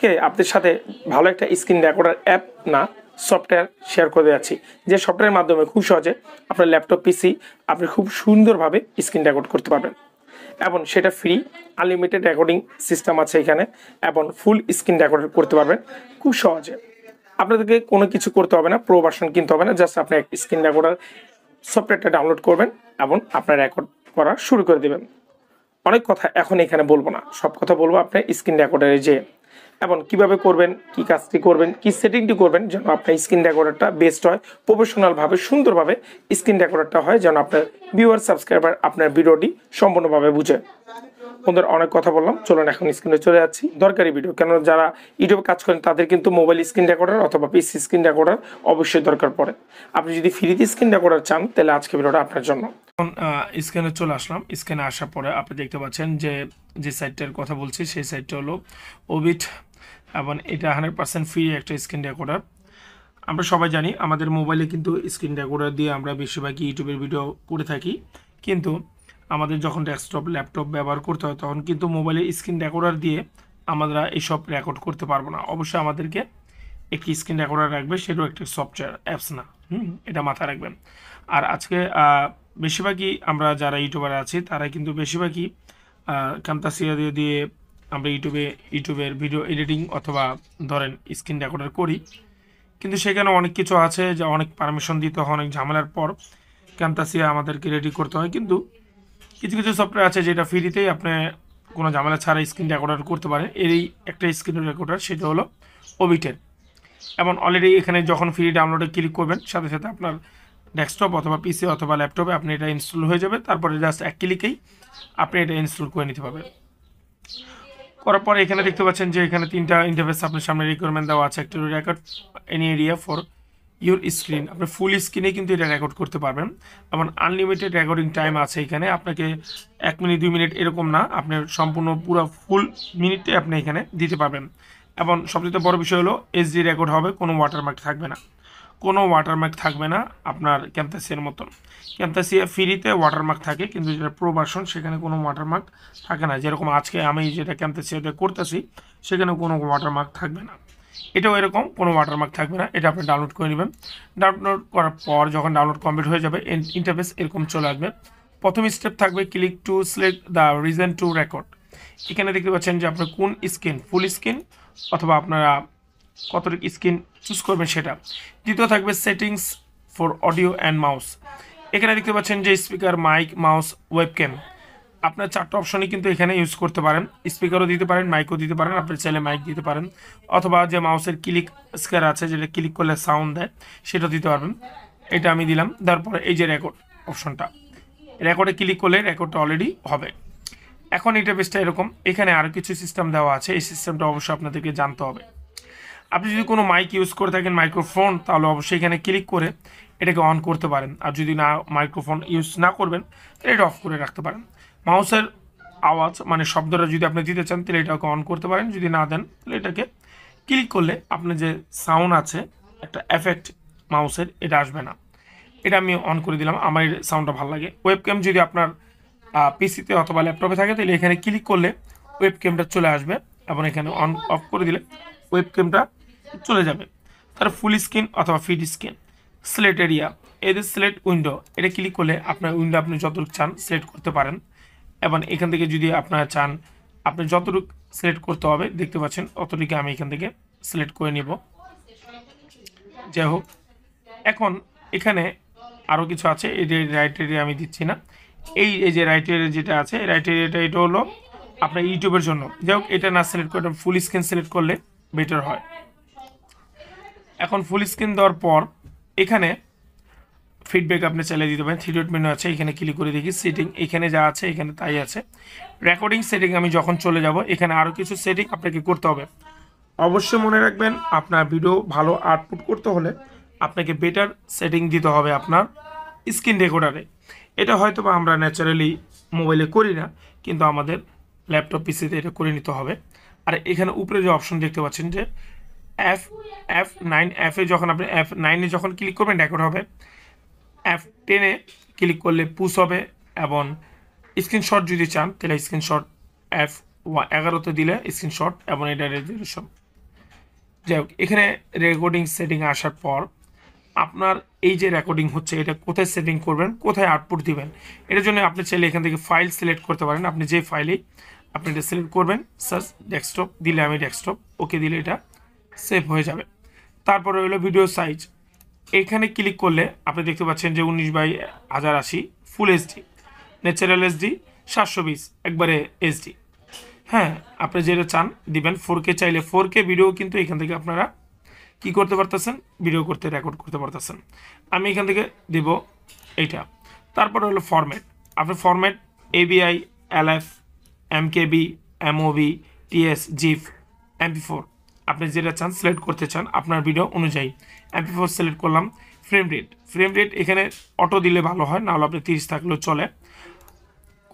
কে আপনাদের সাথে ভালো একটা স্ক্রিন রেকর্ডার অ্যাপ না সফটওয়্যার শেয়ার করে যাচ্ছি যে সফটওয়্যারের মাধ্যমে খুব সহজে আপনার ল্যাপটপ পিসি আপনি খুব সুন্দরভাবে স্ক্রিন রেকর্ড করতে পারবেন এবং সেটা ফ্রি আনলিমিটেড রেকর্ডিং সিস্টেম আছে এখানে এবং ফুল স্ক্রিন রেকর্ড করতে পারবেন খুব সহজে আপনাদেরকে কোনো কিছু করতে হবে না প্রো ভার্সন কিনতে হবে না জাস্ট আপনি স্ক্রিন রেকর্ডার সফটওয়্যারটা ডাউনলোড করবেন এবং আপনার রেকর্ড করা শুরু করে দেবেন অনেক কথা এখন এখানে বলবো না সব কথা বলবো আপনার স্ক্রিন রেকর্ডারে যে এবং কিভাবে করবেন কি কাজটি করবেন কি সেটিংটি করবেন যেন আপনার স্ক্রিন ডেকোরেটটা বেস্ট হয় প্রফেশনালভাবে সুন্দরভাবে স্ক্রিন ডেকোরেটটা হয় যেন আপনার ভিউয়ার সাবস্ক্রাইবার আপনার ভিডিওটি সম্পূর্ণভাবে বুঝে বন্ধুরা অনেক কথা বললাম চলুন এখন স্ক্রিনে চলে যাচ্ছি দরকারি ভিডিও কেন যারা ইউটিউবে কাজ করেন তাদের কিন্তু মোবাইল স্ক্রিন রেকর্ডার অথবা পিসি স্ক্রিন রেকর্ডার অবশ্যই দরকার পড়ে আপনি যদি ফ্রিতে স্ক্রিন রেকর্ডার চান তাহলে আজকে ভিডিওটা আপনার জন্য স্ক্যানে চলে আসলাম স্ক্রিনে আসার পরে আপনি দেখতে পাচ্ছেন যে যে সাইটটার কথা বলছি সেই সাইটটা হলো ওবিট এবং এটা হান্ড্রেড পার্সেন্ট ফ্রি একটা স্ক্রিন রেকর্ডার আমরা সবাই জানি আমাদের মোবাইলে কিন্তু স্ক্রিন রেকর্ডার দিয়ে আমরা বেশিরভাগই ইউটিউবের ভিডিও করে থাকি কিন্তু আমাদের যখন ডেস্কটপ ল্যাপটপ ব্যবহার করতে হয় তখন কিন্তু মোবাইলের স্ক্রিন রেকর্ডার দিয়ে আমরা এইসব রেকর্ড করতে পারবো না অবশ্যই আমাদেরকে একটি স্ক্রিন রেকর্ডার রাখবে সেটাও একটি সফটওয়্যার অ্যাপস না হুম এটা মাথায় রাখবেন আর আজকে বেশিরভাগই আমরা যারা ইউটিউবার আছি তারা কিন্তু বেশিরভাগই কান্তাসিয়া দিয়ে দিয়ে আমরা ইউটিউবে ইউটিউবের ভিডিও এডিটিং অথবা ধরেন স্ক্রিন রেকর্ডার করি কিন্তু সেখানে অনেক কিছু আছে যে অনেক পারমিশন দিতে হয় অনেক ঝামেলার পর ক্যাম্পাসিয়া আমাদেরকে রেডি করতে হয় কিন্তু কিছু কিছু সফটওয়্যার আছে যেটা ফ্রিতেই আপনি কোনো ঝামেলা ছাড়া স্ক্রিন রেকর্ডার করতে পারেন এরই একটা স্ক্রিন রেকর্ডার সেটা হলো ওবিটের এবং অলরেডি এখানে যখন ফ্রি ডাউনলোডে ক্লিক করবেন সাথে সাথে আপনার ডেস্কটপ অথবা পিসি অথবা ল্যাপটপে আপনি এটা ইনস্টল হয়ে যাবে তারপরে জাস্ট এক ক্লিকেই আপনি এটা ইনস্টল করে নিতে পারবেন করার পরে এখানে দেখতে পাচ্ছেন যে এখানে তিনটা ইন্টারফেস আপনার সামনে রিকোয়ারমেন্ট দেওয়া আছে একটা record any area for your screen আপনি ফুল স্ক্রিনে কিন্তু এটা রেকর্ড করতে পারবেন এবং আনলিমিটেড রেকর্ডিং টাইম আছে এখানে আপনাকে এক মিনিট দুই মিনিট এরকম না আপনার সম্পূর্ণ পুরো ফুল মিনিটে আপনি এখানে দিতে পারবেন এবং সবচেয়ে বড় বিষয় হলো এসডি রেকর্ড হবে কোনো ওয়াটারমার্ক থাকবে না কোনো ওয়াটারমার্ক থাকবে না আপনার ক্যাম্পাসিয়ার মতন ক্যাম্পাসিয়া ফ্রিতে ওয়াটারমার্ক থাকে কিন্তু যেটা প্রো সেখানে কোনো ওয়াটারমার্ক থাকে না যেরকম আজকে আমি যেটা ক্যাম্পাসিয়াতে করতেছি সেখানে কোনো ওয়াটারমার্ক থাকবে না এটাও এরকম কোনো ওয়াটারমার্ক থাকবে না এটা আপনি ডাউনলোড করে নেবেন ডাউনলোড করার পর যখন ডাউনলোড কমপ্লিট হয়ে যাবে ইন্টারফেস এরকম চলে আসবে প্রথম স্টেপ থাকবে click to select the region to record এখানে দেখতে পাচ্ছেন যে আপনার কোন স্ক্রিন ফুল স্ক্রিন অথবা আপনারা কতটুকু স্ক্রিন চুজ করবেন সেটা দ্বিতীয় থাকবে settings for audio and mouse এখানে দেখতে পাচ্ছেন যে স্পিকার মাইক মাউস ওয়েবক্যাম আপনার চারটা অপশনই কিন্তু এখানে ইউজ করতে পারেন স্পিকারও দিতে পারেন মাইকও দিতে পারেন আপনার চাইলে মাইক দিতে পারেন অথবা যে মাউসের ক্লিক স্কোয়ার আছে যেটা ক্লিক করলে সাউন্ড দেয় সেটা দিতে পারবেন এটা আমি দিলাম তারপরে এই যে রেকর্ড অপশনটা রেকর্ডে ক্লিক করলে রেকর্ডটা অলরেডি হবে এখন এটা বেশটা এরকম এখানে আরও কিছু সিস্টেম দেওয়া আছে এই সিস্টেমটা অবশ্যই আপনাদেরকে জানতে হবে আপনি যদি কোনো মাইক ইউজ করে থাকেন মাইক্রোফোন তাহলে অবশ্যই এখানে ক্লিক করে এটাকে অন করতে পারেন আর যদি না মাইক্রোফোন ইউজ না করবেন তাহলে এটা অফ করে রাখতে পারেন মাউসের আওয়াজ মানে শব্দটা যদি আপনি দিতে চান তাহলে এটাকে অন করতে পারেন যদি না দেন তাহলে এটাকে ক্লিক করলে আপনার যে সাউন্ড আছে একটা এফেক্ট মাউসের এটা আসবে না এটা আমি অন করে দিলাম আমার সাউন্ডটা ভালো লাগে ওয়েবক্যাম যদি আপনার পিসিতে অথবা ল্যাপটপে থাকে তাহলে এখানে ক্লিক করলে ওয়েবক্যামটা চলে আসবে এবং এখানে অন অফ করে দিলে ওয়েবক্যামটা চলে যাবে তার ফুল স্ক্রিন অথবা ফিড স্ক্রিন সিলেট এরিয়া এদের যে সিলেট উইন্ডো এটা ক্লিক করলে আপনার উইন্ডো আপনি যতটুকু চান সিলেক্ট করতে পারেন এবং এখান থেকে যদি আপনারা চান আপনি যতটুকু সিলেক্ট করতে হবে দেখতে পাচ্ছেন অতটুকু আমি এখান থেকে সিলেক্ট করে নিব যাই হোক এখন এখানে আরও কিছু আছে এই যে রাইট এরিয়া আমি দিচ্ছি না এই এই যে রাইট এরিয়া যেটা আছে রাইট এরিয়াটা এটা হলো আপনার ইউটিউবের জন্য যাই হোক এটা না সিলেক্ট করে ফুল স্ক্রিন সিলেক্ট করলে বেটার হয় এখন ফুল স্ক্রিন দেওয়ার পর এখানে ফিডব্যাক আপনি চালিয়ে দিতে পারেন থ্রি ডট মেনু আছে এখানে ক্লিক করে দেখি সেটিং এখানে যা আছে এখানে তাই আছে রেকর্ডিং সেটিং আমি যখন চলে যাব এখানে আরও কিছু সেটিং আপনাকে করতে হবে অবশ্যই মনে রাখবেন আপনার ভিডিও ভালো আউটপুট করতে হলে আপনাকে বেটার সেটিং দিতে হবে আপনার স্ক্রিন রেকর্ডারে এটা হয়তো বা আমরা ন্যাচারালি মোবাইলে করি না কিন্তু আমাদের ল্যাপটপ পিসিতে এটা করে নিতে হবে আর এখানে উপরে যে অপশন দেখতে পাচ্ছেন যে এফ এফ নাইন এফে যখন আপনি এফ নাইনে যখন ক্লিক করবেন রেকর্ড হবে এফ টেনে ক্লিক করলে পুশ হবে এবং স্ক্রিনশট যদি চান তাহলে স্ক্রিনশট এফ এগারোতে দিলে স্ক্রিনশট এবং এটা রেজলিউশন যাই হোক এখানে রেকর্ডিং সেটিং আসার পর আপনার এই যে রেকর্ডিং হচ্ছে এটা কোথায় সেটিং করবেন কোথায় আউটপুট দিবেন এটার জন্য আপনি চাইলে এখান থেকে ফাইল সিলেক্ট করতে পারেন আপনি যে ফাইলেই আপনি এটা সিলেক্ট করবেন সার্চ ডেস্কটপ দিলে আমি ডেস্কটপ ওকে দিলে এটা সেভ হয়ে যাবে তারপরে রইল ভিডিও সাইজ এখানে ক্লিক করলে আপনি দেখতে পাচ্ছেন যে উনিশ বাই হাজার আশি ফুল ডি ন্যাচারাল ডি সাতশো বিশ একবারে ডি হ্যাঁ আপনি যেটা চান দিবেন ফোর কে চাইলে ফোর কে ভিডিও কিন্তু এখান থেকে আপনারা কি করতে পারতেছেন ভিডিও করতে রেকর্ড করতে পারতেছেন আমি এখান থেকে দেব এইটা তারপরে হলো ফরম্যাট আপনি ফরম্যাট এবিআই কে বি MOV TS GIF MP four আপনি যেটা চান সিলেক্ট করতে চান আপনার ভিডিও অনুযায়ী এমপি ফোর সিলেক্ট করলাম ফ্রেম রেট ফ্রেম রেট এখানে অটো দিলে ভালো হয় নাহলে আপনি তিরিশ থাকলেও চলে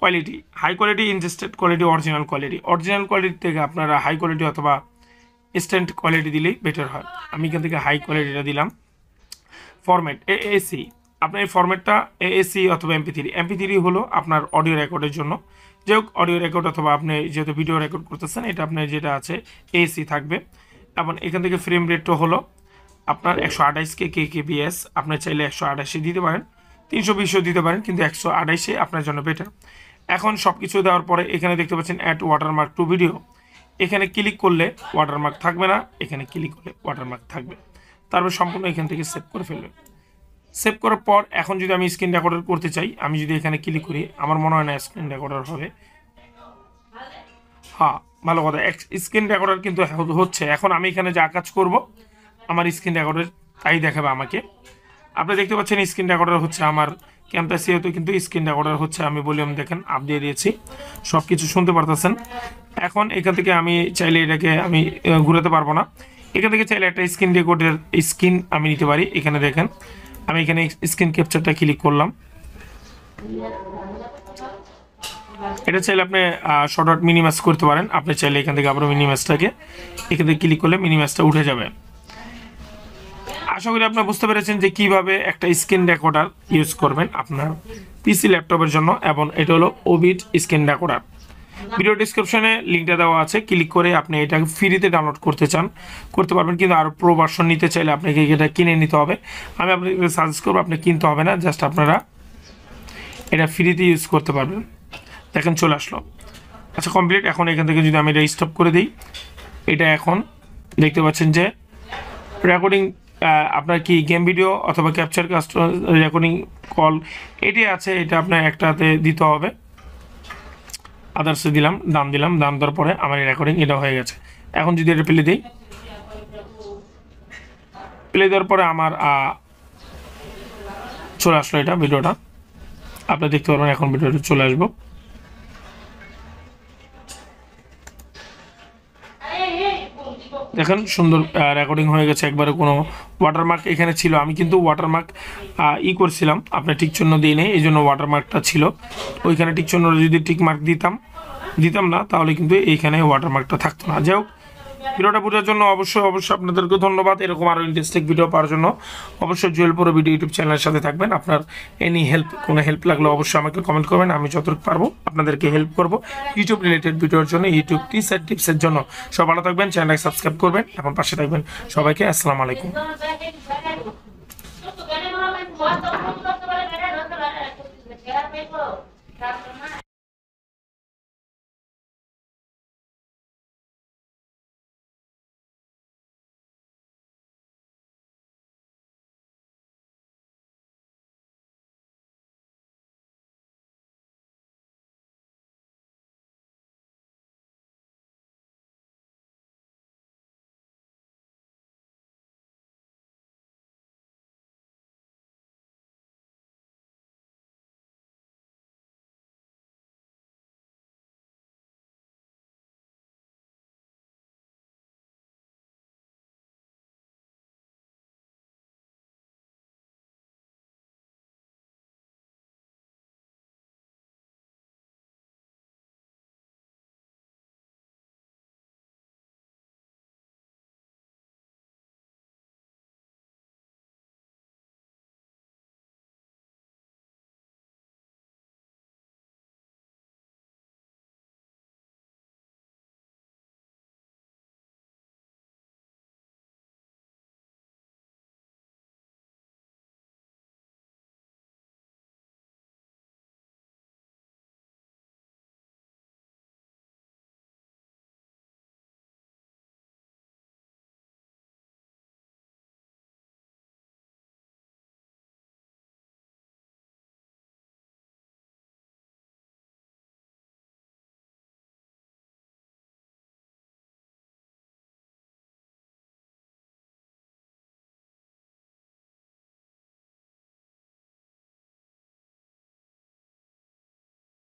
quality high quality ingested quality original quality original quality থেকে আপনারা হাই কোয়ালিটি অথবা ইনস্ট্যান্ট কোয়ালিটি দিলেই বেটার হয় আমি এখান থেকে হাই কোয়ালিটিটা দিলাম ফরম্যাট এসি আপনার এই ফরম্যাটটা এসি অথবা এমপি থ্রি এমপি থ্রি হলো আপনার অডিও রেকর্ডের জন্য যে হোক অডিও রেকর্ড অথবা আপনি যেহেতু ভিডিও রেকর্ড করতেছেন এটা আপনার যেটা আছে এসি থাকবে এবং এখান থেকে ফ্রেম রেটটা হলো আপনার একশো আঠাইশ কে কে বিএস আপনার চাইলে একশো আঠাশে দিতে পারেন তিনশো বিশও দিতে পারেন কিন্তু একশো আঠাইশে আপনার জন্য বেটার এখন সব কিছু দেওয়ার পরে এখানে দেখতে পাচ্ছেন অ্যাড ওয়াটারমার্ক টু ভিডিও এখানে ক্লিক করলে ওয়াটারমার্ক থাকবে না এখানে ক্লিক করলে ওয়াটারমার্ক থাকবে তারপর সম্পূর্ণ এখান থেকে সেভ করে ফেলবেন সেভ করার পর এখন যদি আমি স্ক্রিন রেকর্ডার করতে চাই আমি যদি এখানে ক্লিক করি আমার মনে হয় না স্ক্রিন রেকর্ডার হবে হ্যাঁ ভালো কথা স্ক্রিন রেকর্ডার কিন্তু হচ্ছে এখন আমি এখানে যা কাজ করব আমার স্ক্রিন রেকর্ডার তাই দেখাবে আমাকে আপনি দেখতে পাচ্ছেন স্ক্রিন রেকর্ডার হচ্ছে আমার ক্যাম্পাস ইয়েতে কিন্তু স্ক্রিন রেকর্ডার হচ্ছে আমি ভলিউম দেখেন আপ দিয়ে দিয়েছি সব কিছু শুনতে পারতেছেন এখন এখান থেকে আমি চাইলে এটাকে আমি ঘুরাতে পারবো না এখান থেকে চাইলে একটা স্ক্রিন রেকর্ডের স্ক্রিন আমি নিতে পারি এখানে দেখেন আমি এখানে স্ক্রিন ক্যাপচারটা ক্লিক করলাম এটা চাইলে আপনি শর্ট আউট মিনিম্যাক্স করতে পারেন আপনি চাইলে এখান থেকে আবারও মিনিম্যাক্সটাকে এখান থেকে ক্লিক করলে মিনিম্যাক্সটা উঠে যাবে আশা করি আপনি বুঝতে পেরেছেন যে কিভাবে একটা স্ক্রিন রেকর্ডার ইউজ করবেন আপনার পিসি ল্যাপটপের জন্য এবং এটা হলো ওবিট স্ক্রিন রেকর্ডার ভিডিও ডিসক্রিপশনে লিঙ্কটা দেওয়া আছে ক্লিক করে আপনি এটাকে ফ্রিতে ডাউনলোড করতে চান করতে পারবেন কিন্তু আরও প্রো ভার্সন নিতে চাইলে আপনাকে এটা কিনে নিতে হবে আমি আপনাকে সাজেস্ট করবো আপনি কিনতে হবে না জাস্ট আপনারা এটা ফ্রিতে ইউজ করতে পারবেন দেখেন চলে আসলো আচ্ছা কমপ্লিট এখন এখান থেকে যদি আমি এটা স্টপ করে দিই এটা এখন দেখতে পাচ্ছেন যে রেকর্ডিং আপনার কি গেম ভিডিও অথবা ক্যাপচার কাস্টমার রেকর্ডিং কল এটি আছে এটা আপনার একটাতে দিতে হবে আদার্সে দিলাম দাম দিলাম দাম দেওয়ার পরে আমার রেকর্ডিং এটা হয়ে গেছে এখন যদি এটা পেলে দিই পেলে দেওয়ার পরে আমার চলে আসলো এটা ভিডিওটা আপনি দেখতে পারবেন এখন ভিডিওটা চলে আসবো দেখেন সুন্দর রেকর্ডিং হয়ে গেছে একবারে কোনো ওয়াটারমার্ক এখানে ছিল আমি কিন্তু ওয়াটারমার্ক ই করছিলাম আপনার টিক চিহ্ন দিই নেই এই জন্য ওয়াটারমার্কটা ছিল ওইখানে টিক চিহ্নটা যদি টিক মার্ক দিতাম দিতাম না তাহলে কিন্তু এইখানে ওয়াটারমার্কটা থাকতো না যাই হোক ভিডিওটা বোঝার জন্য অবশ্যই অবশ্যই আপনাদেরকে ধন্যবাদ এরকম আরও ইন্টারেস্টিং ভিডিও পাওয়ার জন্য অবশ্যই জুয়েল পুরো ভিডিও ইউটিউব চ্যানেলের সাথে থাকবেন আপনার এনি হেল্প কোনো হেল্প লাগলে অবশ্যই আমাকে কমেন্ট করবেন আমি যতটুকু পারবো আপনাদেরকে হেল্প করব ইউটিউব রিলেটেড ভিডিওর জন্য ইউটিউব টিপস অ্যান্ড টিপসের জন্য সব ভালো থাকবেন চ্যানেলটাকে সাবস্ক্রাইব করবেন এবং পাশে থাকবেন সবাইকে আসসালামু আলাইকুম